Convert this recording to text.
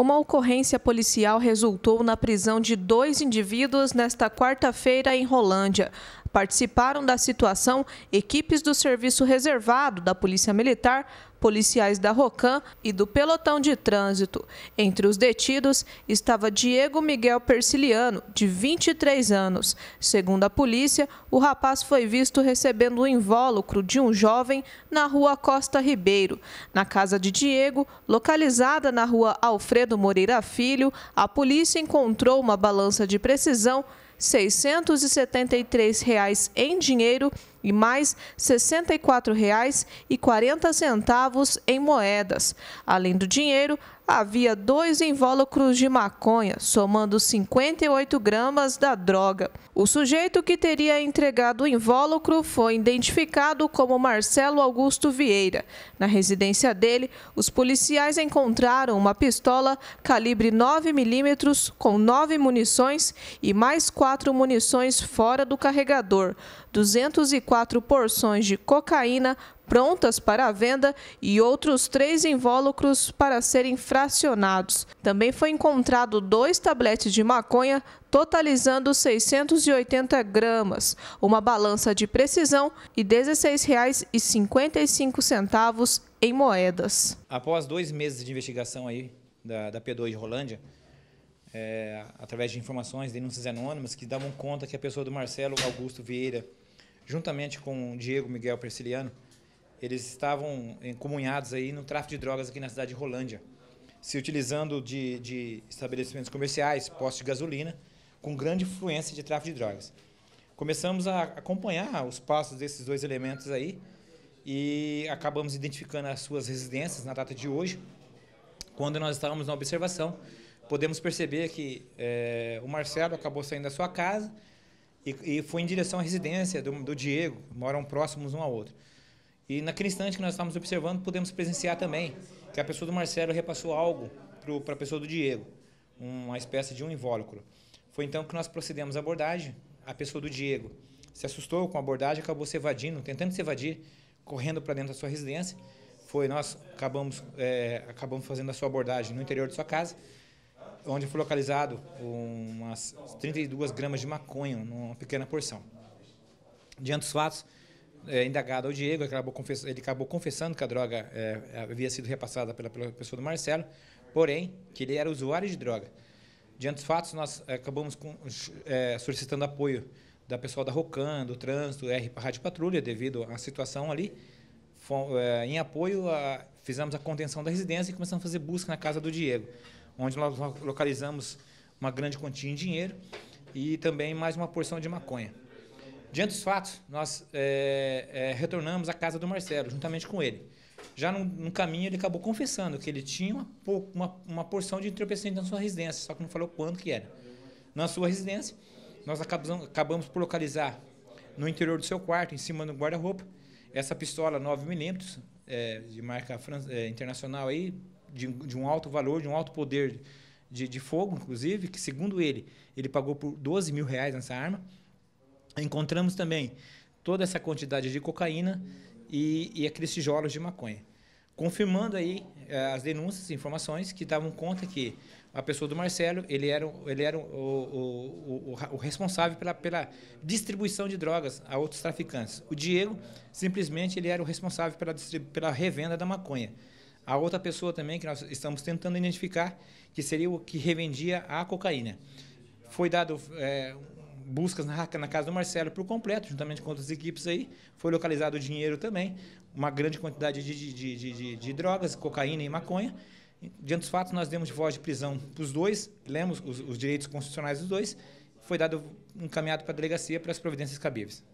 Uma ocorrência policial resultou na prisão de dois indivíduos nesta quarta-feira em Rolândia. Participaram da situação equipes do serviço reservado da Polícia Militar, policiais da Rocan e do pelotão de trânsito. Entre os detidos estava Diego Miguel Persiliano, de 23 anos. Segundo a polícia, o rapaz foi visto recebendo o um invólucro de um jovem na rua Costa Ribeiro. Na casa de Diego, localizada na rua Alfredo Moreira Filho, a polícia encontrou uma balança de precisão, R$ 673 reais em dinheiro e mais R$ 64,40 em moedas. Além do dinheiro, havia dois invólucros de maconha, somando 58 gramas da droga. O sujeito que teria entregado o invólucro foi identificado como Marcelo Augusto Vieira. Na residência dele, os policiais encontraram uma pistola calibre 9mm com nove munições e mais quatro munições fora do carregador, 204 quatro porções de cocaína prontas para a venda e outros três invólucros para serem fracionados. Também foi encontrado dois tabletes de maconha, totalizando 680 gramas, uma balança de precisão e R$ 16,55 em moedas. Após dois meses de investigação aí da, da P2 de Rolândia, é, através de informações, denúncias anônimas, que davam conta que a pessoa do Marcelo Augusto Vieira juntamente com Diego Miguel Persiliano, eles estavam encomunhados aí no tráfico de drogas aqui na cidade de Rolândia, se utilizando de, de estabelecimentos comerciais, postos de gasolina, com grande influência de tráfico de drogas. Começamos a acompanhar os passos desses dois elementos aí e acabamos identificando as suas residências na data de hoje. Quando nós estávamos na observação, podemos perceber que é, o Marcelo acabou saindo da sua casa, e, e fui em direção à residência do, do Diego, moram próximos um ao outro. E naquele instante que nós estávamos observando, pudemos presenciar também que a pessoa do Marcelo repassou algo para a pessoa do Diego, uma espécie de um invólucro. Foi então que nós procedemos à abordagem. A pessoa do Diego se assustou com a abordagem, acabou se evadindo, tentando se evadir, correndo para dentro da sua residência. Foi nós acabamos é, acabamos fazendo a sua abordagem no interior de sua casa onde foi localizado umas 32 gramas de maconha, numa pequena porção. Diante dos fatos, é, indagado ao Diego, ele acabou, ele acabou confessando que a droga é, havia sido repassada pela, pela, pessoa do Marcelo, porém, que ele era usuário de droga. Diante dos fatos, nós é, acabamos com, é, solicitando apoio da pessoal da ROCAN, do Trânsito, R Rádio Patrulha, devido à situação ali. Fom, é, em apoio, a, fizemos a contenção da residência e começamos a fazer busca na casa do Diego onde nós localizamos uma grande quantia em dinheiro e também mais uma porção de maconha. Diante dos fatos, nós é, é, retornamos à casa do Marcelo, juntamente com ele. Já no, no caminho, ele acabou confessando que ele tinha uma, uma, uma porção de entorpecente na sua residência, só que não falou quanto que era. Na sua residência, nós acabamos, acabamos por localizar no interior do seu quarto, em cima do guarda-roupa, essa pistola 9mm, é, eh, de marca é, internacional aí, de, de um alto valor, de um alto poder de, de fogo, inclusive, que segundo ele, ele pagou por 12 mil reais nessa arma. Encontramos também toda essa quantidade de cocaína e, e aqueles tijolos de maconha. Confirmando aí eh, as denúncias, informações que davam conta que a pessoa do Marcelo, ele era, ele era o, o, o, o responsável pela, pela distribuição de drogas a outros traficantes. O Diego, simplesmente, ele era o responsável pela, pela revenda da maconha. A outra pessoa também que nós estamos tentando identificar, que seria o que revendia a cocaína. Foi dado é, buscas na, na, casa do Marcelo por completo, juntamente com outras equipes aí. Foi localizado o dinheiro também, uma grande quantidade de, de, de, de drogas, cocaína e maconha. Diante dos fatos, nós demos voz de prisão para os dois, lemos os, os direitos constitucionais dos dois. Foi dado encaminhado para a delegacia para as providências cabíveis.